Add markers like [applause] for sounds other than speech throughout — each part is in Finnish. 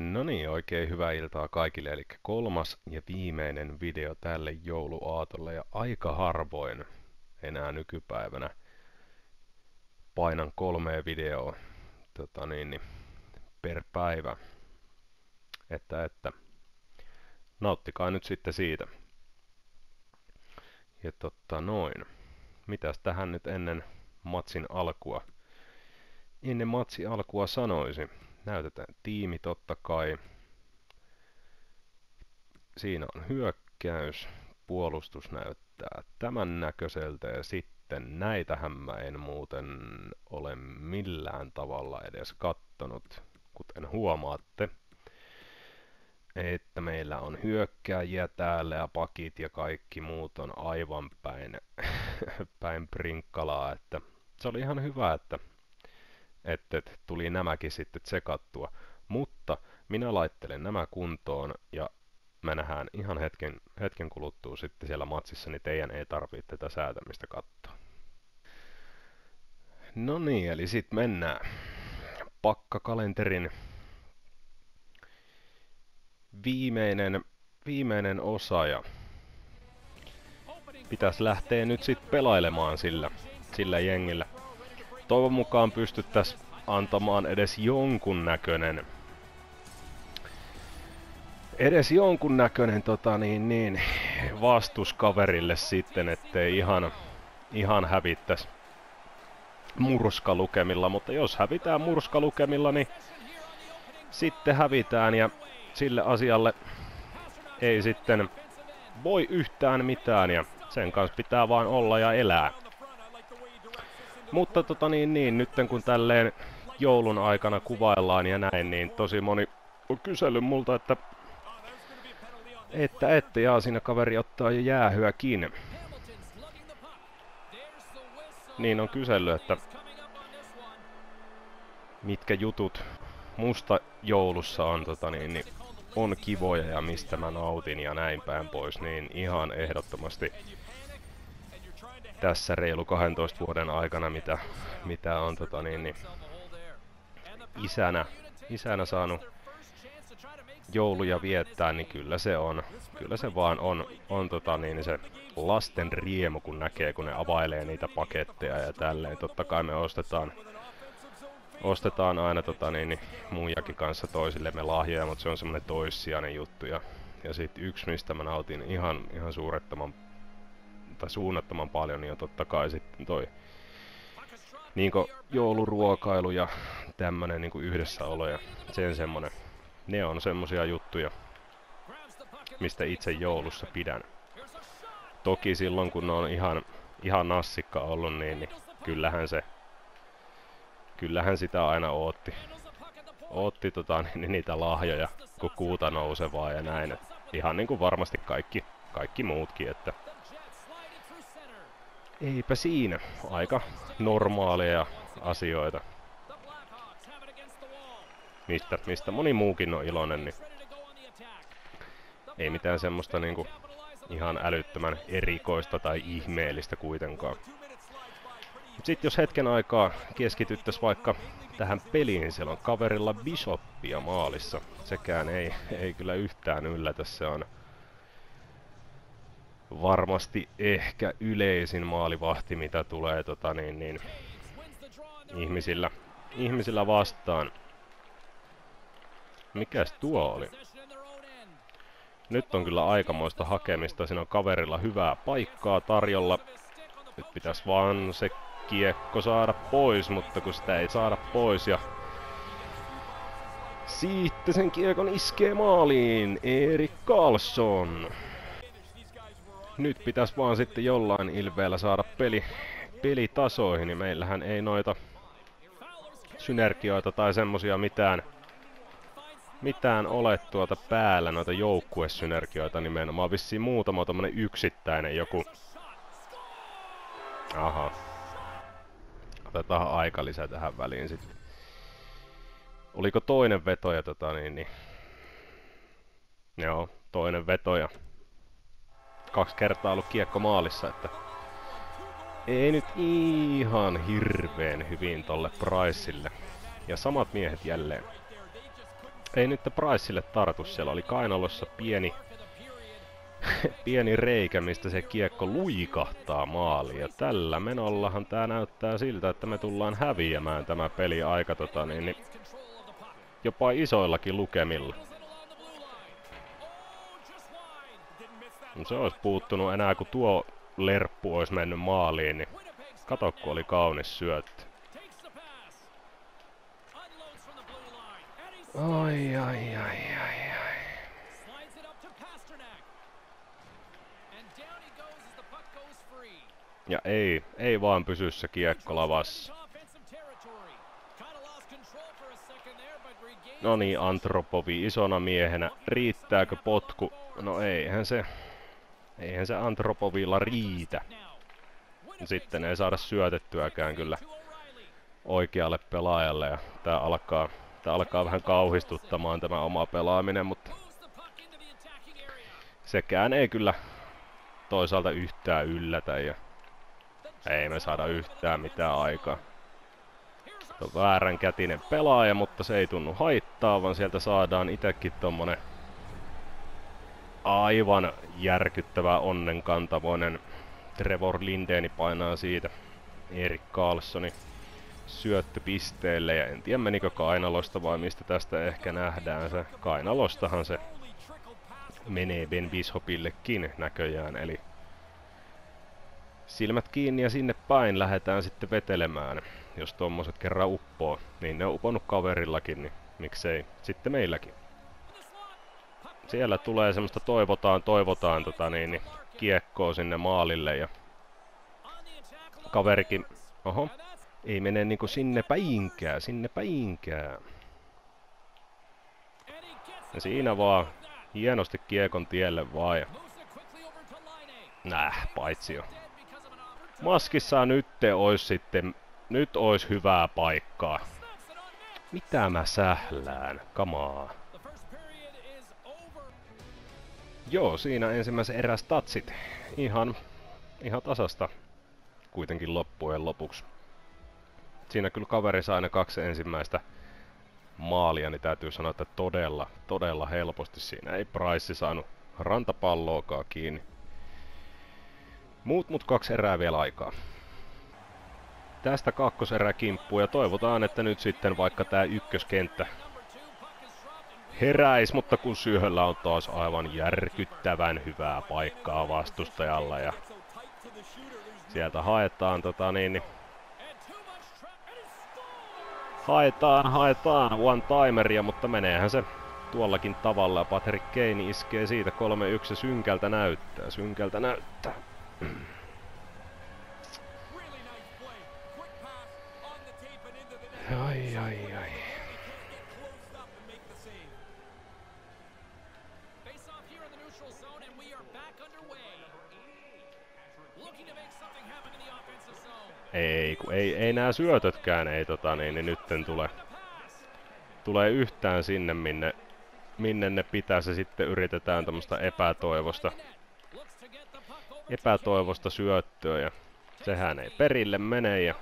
No niin, oikein hyvää iltaa kaikille, eli kolmas ja viimeinen video tälle jouluaatolle ja aika harvoin enää nykypäivänä painan kolmea videoa tota niin, niin, per päivä. Että, että nauttikaa nyt sitten siitä. Ja totta noin. Mitäs tähän nyt ennen matsin alkua? Ennen matsi alkua sanoisin näytetään tiimi totta kai. Siinä on hyökkäys, puolustus näyttää tämän näköiseltä ja sitten näitähän mä en muuten ole millään tavalla edes kattonut, kuten huomaatte. Että meillä on hyökkääjiä täällä ja pakit ja kaikki muut on aivan päin, [laughs] päin prinkkalaa, että se oli ihan hyvä, että että et, tuli nämäkin sitten tsekattua. Mutta minä laittelen nämä kuntoon ja me nähdään ihan hetken, hetken kuluttua sitten siellä matsissa, niin teidän ei tarvitse tätä säätämistä katsoa. No niin, eli sitten mennään pakkakalenterin viimeinen, viimeinen osa ja pitäisi lähteä nyt sitten pelailemaan sillä, sillä jengillä toivon mukaan pystyttäisiin antamaan edes jonkun näköinen edes jonkun näköinen tota, niin, niin, vastus kaverille sitten, ettei ihan, ihan hävittäisi murskalukemilla, mutta jos hävitään murskalukemilla, niin sitten hävitään ja sille asialle ei sitten voi yhtään mitään ja sen kanssa pitää vaan olla ja elää. Mutta tota niin, niin, nyt kun tälleen joulun aikana kuvaillaan ja näin, niin tosi moni on kysellyt multa, että että ette jaa siinä kaveri ottaa jo jäähyäkin. Niin on kysellyt, että mitkä jutut musta joulussa on, tota niin, niin on kivoja ja mistä mä nautin ja näin päin pois, niin ihan ehdottomasti tässä reilu 12 vuoden aikana, mitä, mitä on tota niin, niin isänä, isänä saanut jouluja viettää, niin kyllä se on, kyllä se vaan on, on tota niin, niin, se lasten riemu, kun näkee, kun ne availee niitä paketteja ja tälleen. Totta kai me ostetaan, ostetaan aina tota niin, niin muijakin kanssa toisillemme lahjoja, mutta se on semmoinen toissijainen juttu. Ja, ja sitten yksi, mistä mä nautin ihan, ihan suurettoman tai suunnattoman paljon, niin on totta kai sitten toi niin jouluruokailu ja tämmönen niin yhdessäolo ja sen semmonen. Ne on semmosia juttuja, mistä itse joulussa pidän. Toki silloin kun on ihan, ihan nassikka ollut, niin, niin kyllähän se kyllähän sitä aina ootti. Ootti tota, [laughs] niin, niitä lahjoja, kun kuuta nousevaa ja näin. Et ihan niin kuin varmasti kaikki, kaikki muutkin, että Eipä siinä. Aika normaaleja asioita. Mistä, mistä moni muukin on iloinen, niin ei mitään semmoista niinku ihan älyttömän erikoista tai ihmeellistä kuitenkaan. Sitten jos hetken aikaa keskityttäisiin vaikka tähän peliin, niin siellä on kaverilla Bishoppia maalissa. Sekään ei, ei kyllä yhtään yllätä, se on varmasti ehkä yleisin maalivahti, mitä tulee tota, niin, niin, ihmisillä, ihmisillä vastaan. Mikäs tuo oli? Nyt on kyllä aikamoista hakemista. Siinä on kaverilla hyvää paikkaa tarjolla. Nyt pitäisi vaan se kiekko saada pois, mutta kun sitä ei saada pois ja sitten sen kiekon iskee maaliin Erik Karlsson nyt pitäisi vaan sitten jollain ilveellä saada peli, pelitasoihin, niin meillähän ei noita synergioita tai semmosia mitään, mitään ole tuota päällä, noita joukkuesynergioita nimenomaan. Vissiin muutama tommonen yksittäinen joku. Aha. Otetaan aika lisää tähän väliin sitten. Oliko toinen vetoja tota niin, niin. Joo, toinen vetoja kaksi kertaa ollut kiekko maalissa, että ei nyt ihan hirveen hyvin tolle Priceille. Ja samat miehet jälleen. Ei nyt Priceille tartu, siellä oli kainalossa pieni, [laughs] pieni reikä, mistä se kiekko luikahtaa maali. Ja tällä menollahan tää näyttää siltä, että me tullaan häviämään tämä peli aika tota, niin, niin, jopa isoillakin lukemilla. Se olisi puuttunut enää, kun tuo lerppu olisi mennyt maaliin, niin kato, kun oli kaunis syöttö. Ai, ai, ai, ai, ai. Ja ei, ei vaan pysy se kiekko lavassa. No niin, Antropovi isona miehenä. Riittääkö potku? No ei, hän se. Eihän se Antropovilla riitä. Sitten ei saada syötettyäkään kyllä oikealle pelaajalle ja tää alkaa, tää alkaa vähän kauhistuttamaan tämä oma pelaaminen, mutta sekään ei kyllä toisaalta yhtään yllätä ja ei me saada yhtään mitään aikaa. Väärän kätinen pelaaja, mutta se ei tunnu haittaa, vaan sieltä saadaan itsekin tommonen aivan järkyttävä onnenkantavoinen. Trevor Lindeni painaa siitä Erik Carlsoni syöttöpisteelle ja en tiedä menikö Kainalosta vai mistä tästä ehkä nähdään se. Kainalostahan se menee Ben Bishopillekin näköjään eli silmät kiinni ja sinne päin lähdetään sitten vetelemään. Jos tommoset kerran uppoo, niin ne on uponnut kaverillakin, niin miksei sitten meilläkin siellä tulee semmoista toivotaan, toivotaan tota niin, niin kiekkoa sinne maalille ja kaverikin, oho, ei mene niinku sinne päinkään, sinne päinkään. Ja siinä vaan hienosti kiekon tielle vaan ja Näh, paitsi jo. Maskissa nyt ois sitten, nyt ois hyvää paikkaa. Mitä mä sählään, kamaa. Joo, siinä ensimmäisen eräs tatsit. Ihan, ihan tasasta kuitenkin loppujen lopuksi. Siinä kyllä kaveri saa aina kaksi ensimmäistä maalia, niin täytyy sanoa, että todella, todella helposti siinä. Ei Price saanut rantapalloakaan kiinni. Muut mut kaksi erää vielä aikaa. Tästä kakkoserä kimppuu ja toivotaan, että nyt sitten vaikka tämä ykköskenttä heräis, mutta kun syöhöllä on taas aivan järkyttävän hyvää paikkaa vastustajalla ja sieltä haetaan tota niin, niin haetaan, haetaan one timeria, mutta meneehän se tuollakin tavalla. Patrick Kane iskee siitä 3-1 synkältä näyttää, synkältä näyttää. ei, ei nämä syötötkään ei tota niin, niin nytten tule, tulee yhtään sinne, minne, minne ne pitää. Se sitten yritetään tämmöistä epätoivosta, epätoivosta syöttöä ja sehän ei perille mene ja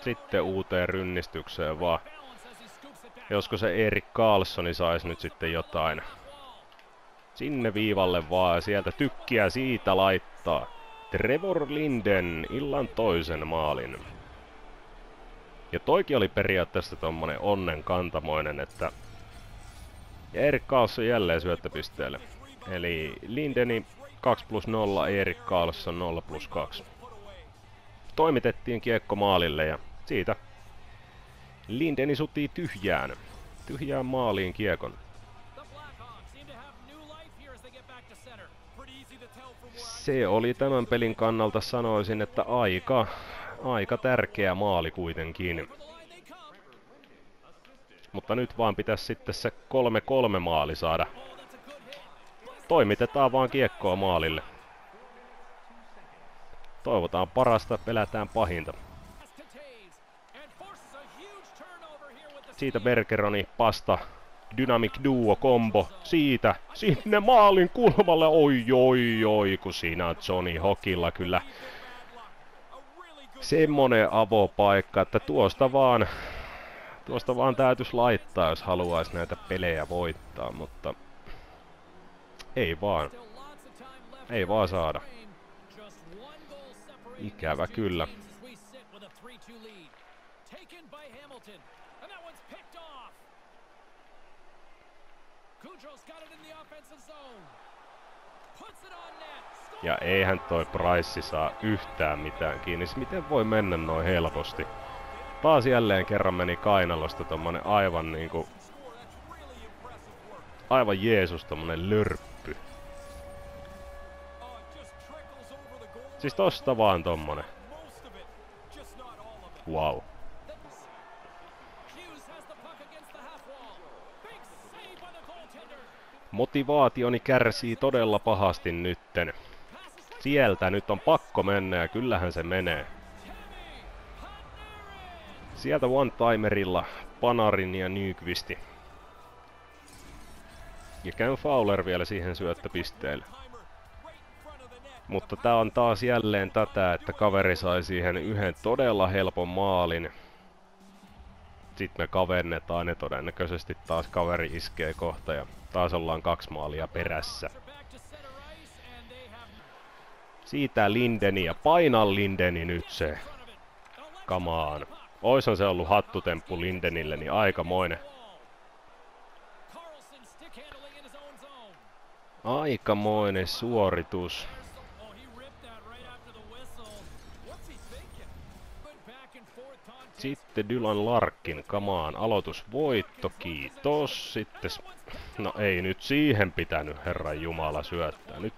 sitten uuteen rynnistykseen vaan. Josko se Erik Carlsoni saisi nyt sitten jotain. Sinne viivalle vaan ja sieltä tykkiä siitä laittaa. Trevor Linden illan toisen maalin. Ja toikin oli periaatteessa tommonen onnen kantamoinen, että... Ja Erik Karlsson jälleen syöttöpisteelle. Eli Lindeni 2 plus 0, Erik Karlsson 0 plus 2. Toimitettiin kiekko maalille ja siitä Lindeni sutii tyhjään. Tyhjään maaliin kiekon. se oli tämän pelin kannalta sanoisin, että aika, aika tärkeä maali kuitenkin. Mutta nyt vaan pitäisi sitten se 3-3 maali saada. Toimitetaan vaan kiekkoa maalille. Toivotaan parasta, pelätään pahinta. Siitä Bergeroni pasta Dynamic Duo kombo siitä sinne maalin kulmalle. Oi, oi, oi, kun siinä on Johnny Hokilla kyllä semmonen avopaikka, että tuosta vaan, tuosta vaan täytyisi laittaa, jos haluaisi näitä pelejä voittaa, mutta ei vaan. Ei vaan saada. Ikävä kyllä. Ja eihän toi Price saa yhtään mitään kiinni. Siis miten voi mennä noin helposti? Taas jälleen kerran meni kainalosta tommonen aivan niinku... Aivan Jeesus tommonen lörppy. Siis tosta vaan tommonen. Wow. Motivaationi kärsii todella pahasti nytten. Sieltä nyt on pakko mennä ja kyllähän se menee. Sieltä one-timerilla Panarin ja Nykvisti. Ja Ken Fowler vielä siihen syöttöpisteelle. Mutta tää on taas jälleen tätä, että kaveri sai siihen yhden todella helpon maalin. Sitten me kavennetaan ja todennäköisesti taas kaveri iskee kohta ja taas ollaan kaksi maalia perässä. Siitä Lindeni ja paina Lindeni nyt se. Kamaan. Oishan se ollut hattutemppu Lindenille, niin aikamoinen. Aikamoinen suoritus. Sitten Dylan Larkin, kamaan, aloitusvoitto, kiitos. Sitten, no ei nyt siihen pitänyt, herran jumala syöttää. Nyt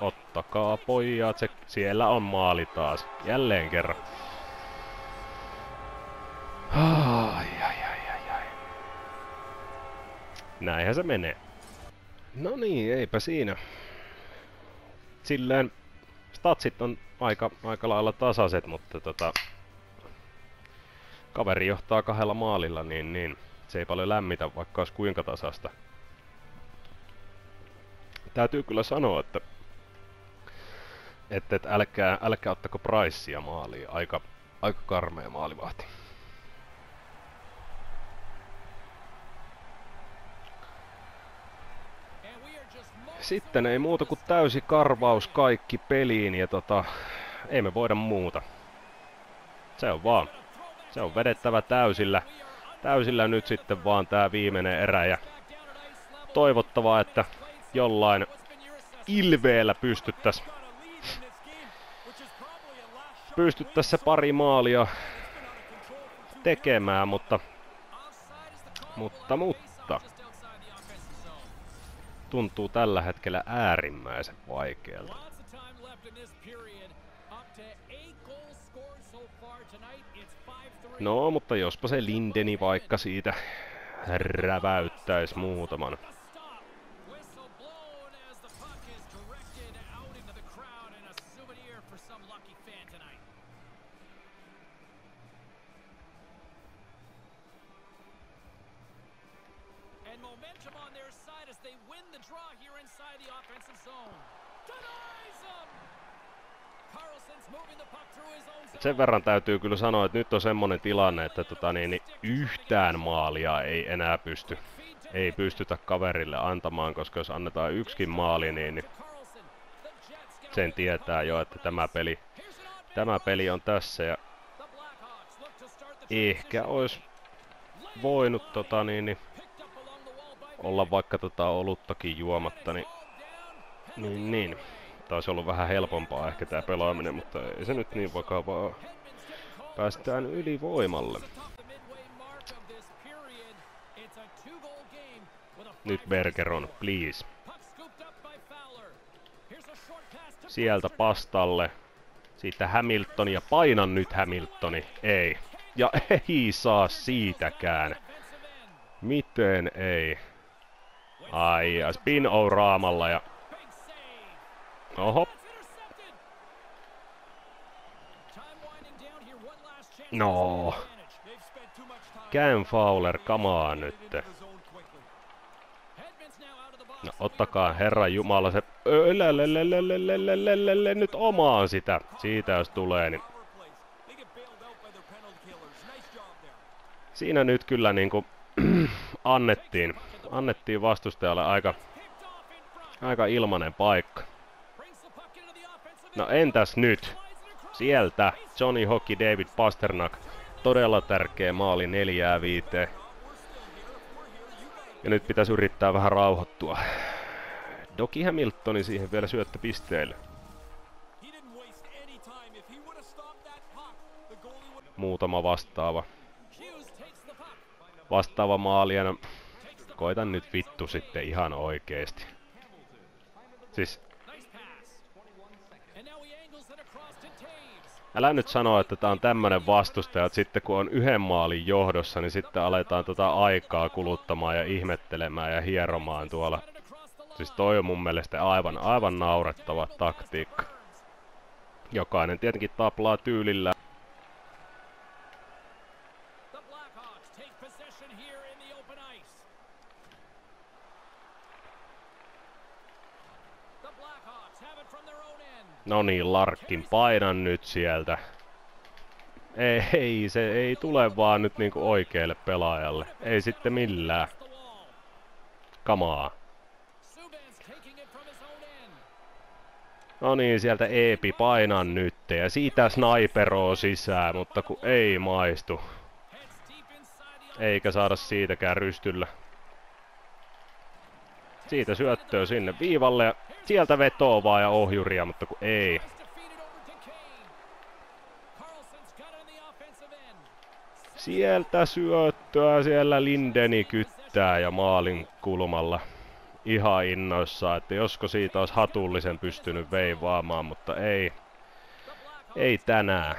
Ottakaa pojat, se, siellä on maali taas. Jälleen kerran. Ai, ai, ai, ai, ai. Näinhän se menee. No niin, eipä siinä. Silleen statsit on aika, aika lailla tasaiset, mutta tota, kaveri johtaa kahdella maalilla, niin, niin se ei paljon lämmitä, vaikka olisi kuinka tasasta. Täytyy kyllä sanoa, että että, et, älkää, älkää ottako Pricea maaliin. Aika, aika karmea maalivahti. Sitten ei muuta kuin täysi karvaus kaikki peliin ja tota, ei me voida muuta. Se on vaan. Se on vedettävä täysillä. Täysillä nyt sitten vaan tää viimeinen erä ja toivottavaa, että jollain ilveellä pystyttäisiin pysty tässä pari maalia tekemään, mutta, mutta, mutta tuntuu tällä hetkellä äärimmäisen vaikealta. No, mutta jospa se Lindeni vaikka siitä räväyttäisi muutaman. sen verran täytyy kyllä sanoa, että nyt on semmoinen tilanne, että tota, niin, niin yhtään maalia ei enää pysty, ei pystytä kaverille antamaan, koska jos annetaan yksikin maali, niin, niin sen tietää jo, että tämä peli, tämä peli on tässä. Ja ehkä olisi voinut tota, niin, niin, olla vaikka tota oluttakin juomatta, niin, niin, niin olisi ollut vähän helpompaa ehkä tämä pelaaminen, mutta ei se nyt niin vakavaa. Päästään ylivoimalle. Nyt Bergeron, please. Sieltä pastalle. Siitä Hamilton ja painan nyt Hamiltoni. Ei. Ja [laughs] ei saa siitäkään. Miten ei? Ai, spin o raamalla ja Oho. No. Käyn Fowler, kamaa nyt. No ottakaa herra Jumala se nyt omaan sitä. Siitä jos tulee, niin... Siinä nyt kyllä niinku annettiin, annettiin vastustajalle aika, aika ilmanen paikka. No entäs nyt? Sieltä Johnny Hockey, David Pasternak. Todella tärkeä maali 4 5 Ja nyt pitäisi yrittää vähän rauhoittua. Doki Hamiltoni siihen vielä syöttö pisteelle. Muutama vastaava. Vastaava maali ja no, koitan nyt vittu sitten ihan oikeesti. Siis älä nyt sano, että tämä on tämmöinen vastustaja, että sitten kun on yhden maalin johdossa, niin sitten aletaan tota aikaa kuluttamaan ja ihmettelemään ja hieromaan tuolla. Siis toi on mun mielestä aivan, aivan naurettava taktiikka. Jokainen tietenkin taplaa tyylillä No niin, Larkin painan nyt sieltä. Ei, ei, se ei tule vaan nyt niinku oikealle pelaajalle. Ei sitten millään. Kamaa. No niin, sieltä Eepi painan nyt ja siitä sniperoo sisään, mutta kun ei maistu. Eikä saada siitäkään rystyllä siitä syöttöä sinne viivalle ja sieltä vetoo vaan ja ohjuria, mutta kun ei. Sieltä syöttöä, siellä Lindeni kyttää ja maalin kulmalla ihan innoissa, että josko siitä olisi hatullisen pystynyt veivaamaan, mutta ei, ei tänään.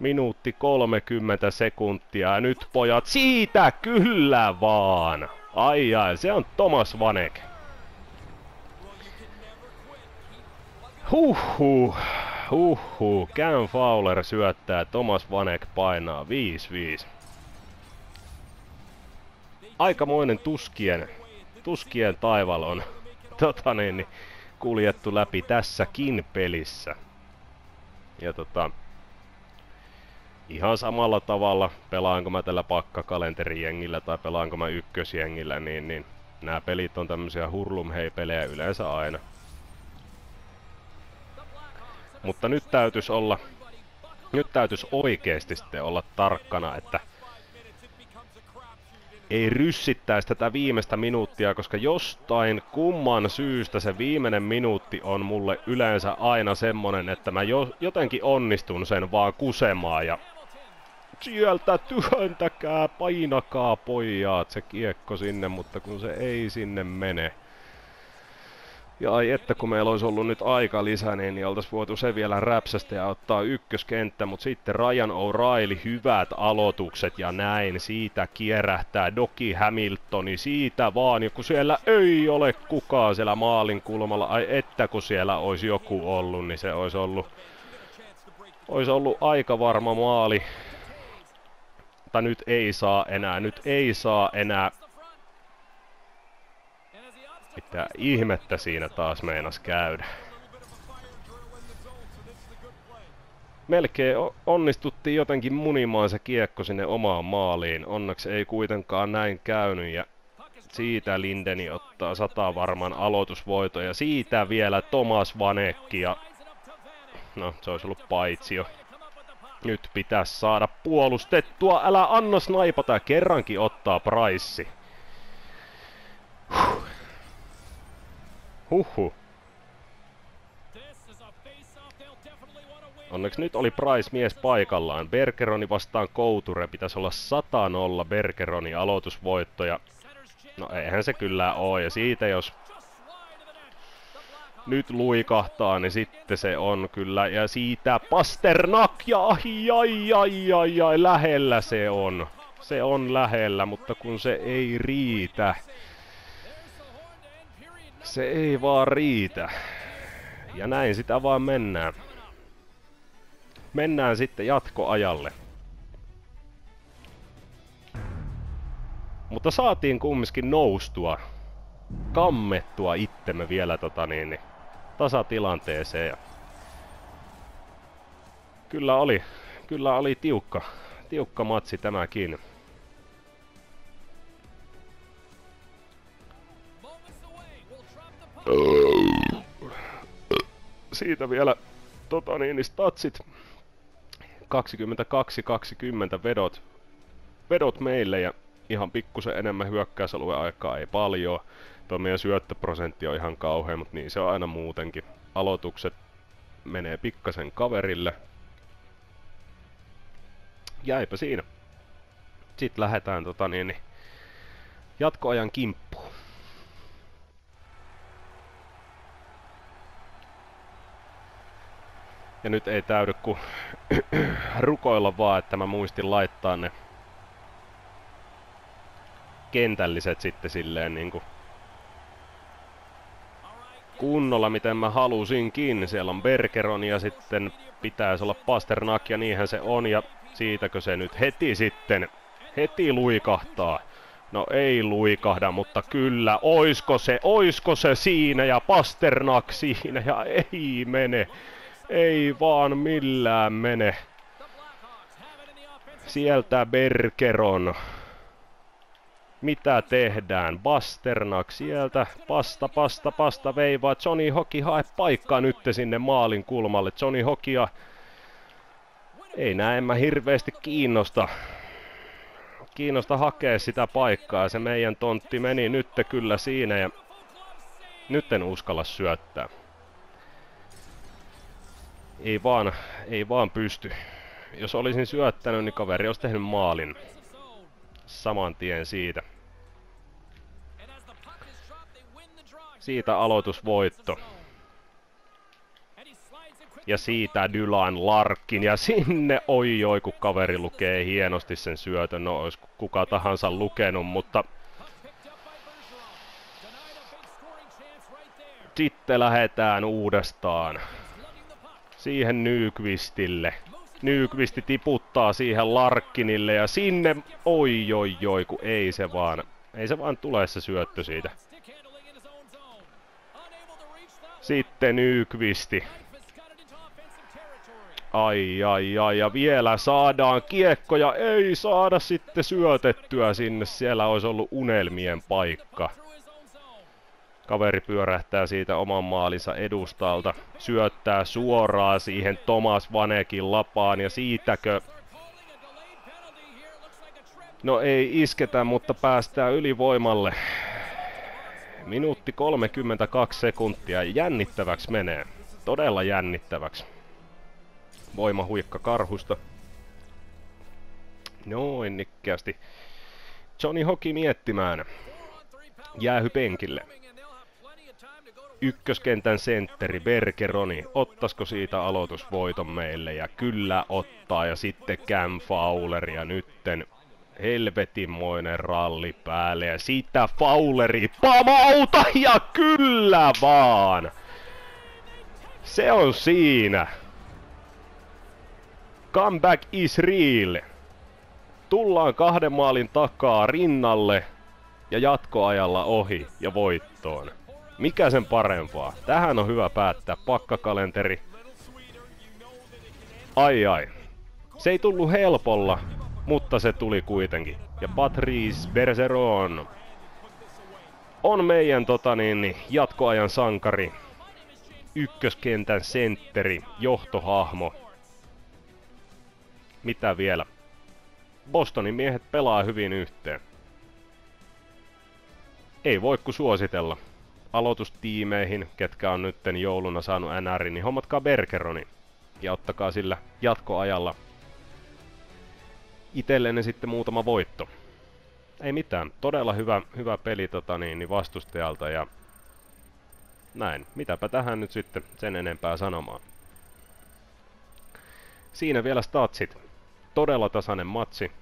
Minuutti 30 sekuntia. Ja nyt pojat, siitä kyllä vaan. Ai ai, se on Thomas Vanek. Huhu, huhu, Cam Fowler syöttää, Thomas Vanek painaa 5-5. Aikamoinen tuskien, tuskien taival on [laughs] tota niin, niin, kuljettu läpi tässäkin pelissä. Ja tota, ihan samalla tavalla, pelaanko mä tällä pakkakalenterijengillä tai pelaanko mä ykkösjengillä, niin, niin nämä pelit on tämmöisiä hurlumhei-pelejä yleensä aina. Mutta nyt täytyis olla, nyt täytyis oikeesti sitten olla tarkkana, että ei ryssittäisi tätä viimeistä minuuttia, koska jostain kumman syystä se viimeinen minuutti on mulle yleensä aina semmonen, että mä jo, jotenkin onnistun sen vaan kusemaan ja sieltä, työntäkää, painakaa pojat se kiekko sinne, mutta kun se ei sinne mene. Ja ai että kun meillä olisi ollut nyt aika lisää, niin oltaisiin voitu se vielä räpsästä ja ottaa ykköskenttä, mutta sitten Ryan O'Reilly, hyvät aloitukset ja näin, siitä kierähtää Doki Hamiltoni, siitä vaan, ja kun siellä ei ole kukaan siellä maalin kulmalla, ai että kun siellä olisi joku ollut, niin se olisi ollut, olisi ollut aika varma maali mutta nyt ei saa enää, nyt ei saa enää. Mitä ihmettä siinä taas meinas käydä. Melkein onnistuttiin jotenkin munimaan se kiekko sinne omaan maaliin. Onneksi ei kuitenkaan näin käynyt ja siitä Lindeni ottaa sata varman aloitusvoito ja siitä vielä Tomas Vanekki ja no se olisi ollut paitsio. Nyt pitää saada puolustettua. Älä anna snaipata. Kerrankin ottaa Price. Huhu. Onneksi nyt oli Price mies paikallaan. Bergeroni vastaan Kouture. Pitäisi olla 100 nolla Bergeroni aloitusvoitto. Ja... No eihän se kyllä ole. Ja siitä jos nyt luikahtaa, niin sitten se on kyllä. Ja siitä Pasternak ja ai, ai, ai, ai, ai, lähellä se on. Se on lähellä, mutta kun se ei riitä. Se ei vaan riitä. Ja näin sitä vaan mennään. Mennään sitten jatkoajalle. Mutta saatiin kumminkin noustua, kammettua itsemme vielä tota niin, niin tasatilanteeseen. Ja kyllä oli, kyllä oli tiukka, tiukka matsi tämäkin. Siitä vielä tota niin, niin statsit. 22-20 vedot, vedot meille ja ihan pikkusen enemmän hyökkäysalueen aikaa, ei paljon. Tuo meidän syöttöprosentti on ihan kauhea, mutta niin se on aina muutenkin. Aloitukset menee pikkasen kaverille. Jäipä siinä. Sitten lähdetään tota niin, niin jatkoajan kimppuun. Ja nyt ei täydy kuin [clears throat] rukoilla vaan, että mä muistin laittaa ne kentälliset sitten silleen niinku kunnolla, miten mä halusinkin. Siellä on Bergeron ja sitten pitäisi olla Pasternak ja niinhän se on ja siitäkö se nyt heti sitten, heti luikahtaa. No ei luikahda, mutta kyllä, oisko se, oisko se siinä ja Pasternak siinä ja ei mene. Ei vaan millään mene. Sieltä Bergeron mitä tehdään. Basternak sieltä, pasta, pasta, pasta veivaa. Johnny Hoki hae paikkaa nyt sinne maalin kulmalle. Johnny Hokia ei näemmä hirveästi kiinnosta. Kiinnosta hakee sitä paikkaa. Se meidän tontti meni nyt kyllä siinä ja nyt en uskalla syöttää. Ei vaan, ei vaan pysty. Jos olisin syöttänyt, niin kaveri olisi tehnyt maalin saman tien siitä. Siitä aloitusvoitto. Ja siitä Dylan Larkin. Ja sinne, oi oi, kun kaveri lukee hienosti sen syötön. No, olisi kuka tahansa lukenut, mutta... Sitten lähetään uudestaan. Siihen Nykvistille. Nykvisti tiputtaa siihen Larkkinille ja sinne, oi oi oi, kun ei se vaan, ei se vaan tule se syöttö siitä. Sitten Nykvisti. Ai, ai, ai, ja vielä saadaan kiekkoja, ei saada sitten syötettyä sinne, siellä olisi ollut unelmien paikka. Kaveri pyörähtää siitä oman maalinsa edustalta, syöttää suoraan siihen Tomas Vanekin lapaan ja siitäkö No ei isketä, mutta päästään ylivoimalle. Minuutti 32 sekuntia. Jännittäväksi menee. Todella jännittäväksi. huikka karhusta. Noin nikkeästi. Johnny Hoki miettimään. Jäähy penkille ykköskentän sentteri Bergeroni, ottaisiko siitä aloitusvoiton meille? Ja kyllä ottaa, ja sitten Cam Fowler, ja nytten helvetinmoinen ralli päälle, ja siitä Fowleri pamauta, ja kyllä vaan! Se on siinä. Comeback is real. Tullaan kahden maalin takaa rinnalle ja jatkoajalla ohi ja voittoon. Mikä sen parempaa? Tähän on hyvä päättää pakkakalenteri. Ai ai. Se ei tullut helpolla, mutta se tuli kuitenkin. Ja Patrice Bergeron on meidän tota niin, jatkoajan sankari. Ykköskentän sentteri, johtohahmo. Mitä vielä? Bostonin miehet pelaa hyvin yhteen. Ei voi kuin suositella aloitustiimeihin, ketkä on nytten jouluna saanut NR, niin hommatkaa Bergeroni ja ottakaa sillä jatkoajalla itsellenne sitten muutama voitto. Ei mitään, todella hyvä, hyvä peli tota niin, niin vastustajalta ja näin. Mitäpä tähän nyt sitten sen enempää sanomaan. Siinä vielä statsit. Todella tasainen matsi.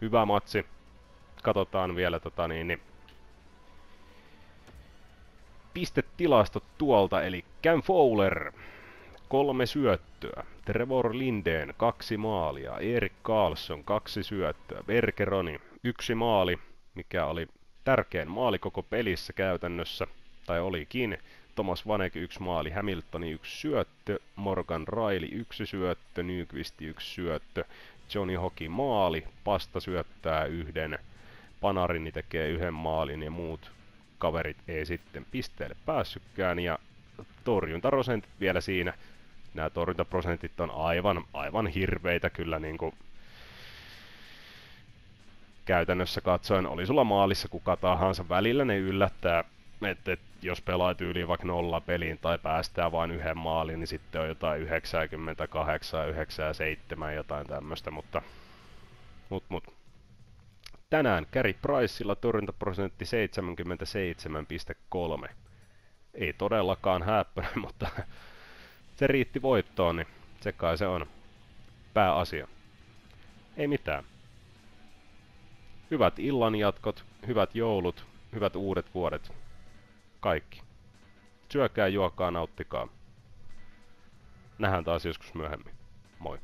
Hyvä matsi. Katsotaan vielä tota niin, niin pistetilastot tuolta, eli Cam Fowler, kolme syöttöä, Trevor Lindeen kaksi maalia, Erik Karlsson kaksi syöttöä, Bergeroni yksi maali, mikä oli tärkein maali koko pelissä käytännössä, tai olikin, Thomas Vanek yksi maali, Hamiltoni yksi syöttö, Morgan Riley yksi syöttö, Nyqvist yksi syöttö, Johnny Hoki maali, Pasta syöttää yhden, Panarini tekee yhden maalin ja muut kaverit ei sitten pisteelle päässykään ja torjuntaprosentit vielä siinä. Nämä torjuntaprosentit on aivan, aivan hirveitä kyllä niin kuin käytännössä katsoen. Oli sulla maalissa kuka tahansa, välillä ne yllättää, että et, jos pelaat yli vaikka nolla peliin tai päästää vain yhden maalin, niin sitten on jotain 98, 97, jotain tämmöistä, mutta mut, mut, tänään Carey Priceilla torjuntaprosentti 77,3. Ei todellakaan häppöä, [laughs] mutta se riitti voittoon, niin se kai se on pääasia. Ei mitään. Hyvät illanjatkot, hyvät joulut, hyvät uudet vuodet. Kaikki. Syökää, juokaa, nauttikaa. Nähdään taas joskus myöhemmin. Moi.